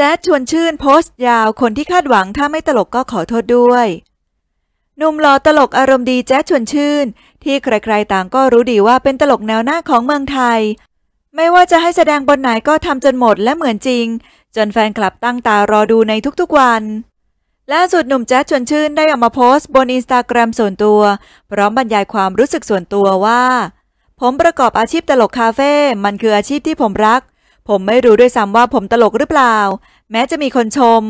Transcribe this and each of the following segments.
แจ๊ดชวนชื่นโพสต์ยาวคนที่คาดหวังถ้าไม่ตลกก็ขอโทษด้วย หนุ่มหล่อตลกอารมณ์ดีแจ๊ดชวนชื่น ที่ใครๆต่างก็รู้ดีว่าเป็นตลกแนวหน้าของเมืองไทย ไม่ว่าจะให้แสดงบนไหนก็ทำจนหมดและเหมือนจริง จนแฟนคลับตั้งตารอดูในทุกๆวันล่าสุดหนุ่มแจ๊ดชวนชื่นได้ออกมาโพสต์บนอินสตาแกรมส่วนตัว พร้อมบรรยายความรู้สึกส่วนตัวว่า ผมประกอบอาชีพตลกคาเฟ่มันคืออาชีพที่ผมรักผมไม่รู้ด้วยซ้ำว่าผมตลกหรือเปล่า แม้จะมีคนชม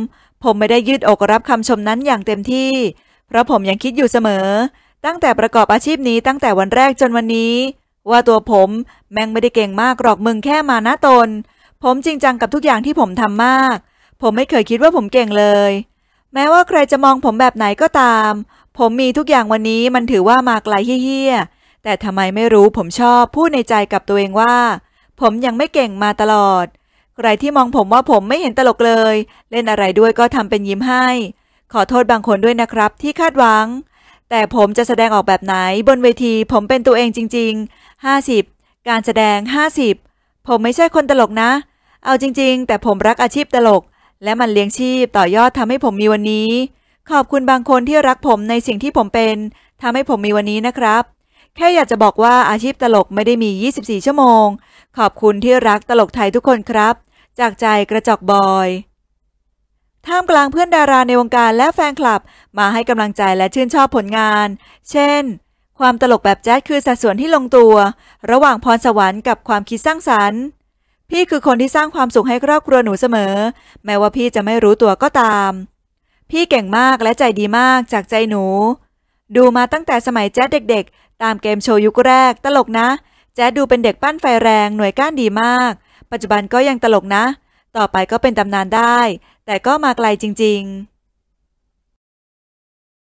ผมไม่ได้ยืดอกรับคำชมนั้นอย่างเต็มที่ เพราะผมยังคิดอยู่เสมอ ตั้งแต่ประกอบอาชีพนี้ตั้งแต่วันแรกจนวันนี้ ว่าตัวผมแม่งไม่ได้เก่งมาก หรอกมึงแค่มานะตน ผมจริงจังกับทุกอย่างที่ผมทำมาก ผมไม่เคยคิดว่าผมเก่งเลย แม้ว่าใครจะมองผมแบบไหนก็ตาม ผมมีทุกอย่างวันนี้มันถือว่ามาไกลเฮี้ยแต่ทำไมไม่รู้ผมชอบพูดในใจกับตัวเองว่าผมยังไม่เก่งมาตลอด ใครที่มองผมว่าผมไม่เห็นตลกเลย เล่นอะไรด้วยก็ทำเป็นยิ้มให้ ขอโทษบางคนด้วยนะครับที่คาดหวัง แต่ผมจะแสดงออกแบบไหนบนเวทีผมเป็นตัวเองจริง ๆ 50 การแสดง 50 ผมไม่ใช่คนตลกนะ เอาจริงๆ แต่ผมรักอาชีพตลก และมันเลี้ยงชีพต่อยอดทำให้ผมมีวันนี้ ขอบคุณบางคนที่รักผมในสิ่งที่ผมเป็นทำให้ผมมีวันนี้นะครับแค่อยากจะบอกว่าอาชีพตลกไม่ได้มี 24 ชั่วโมง ขอบคุณที่รักตลกไทยทุกคนครับ จากใจกระจอกบอย ท่ามกลางเพื่อนดาราในวงการและแฟนคลับ มาให้กำลังใจและชื่นชอบผลงาน เช่น ความตลกแบบแจ๊ดคือสัดส่วนที่ลงตัว ระหว่างพรสวรรค์กับความคิดสร้างสรรค์ พี่คือคนที่สร้างความสุขให้ครอบครัวหนูเสมอ แม้ว่าพี่จะไม่รู้ตัวก็ตาม พี่เก่งมากและใจดีมาก จากใจหนูดูมาตั้งแต่สมัยแจ๊ดเด็กๆ ตามเกมโชว์ยุคแรก ตลกนะ แจ๊ดดูเป็นเด็กปั้นไฟแรง หน่วยก้านดีมาก ปัจจุบันก็ยังตลกนะ ต่อไปก็เป็นตำนานได้ แต่ก็มาไกลจริงๆ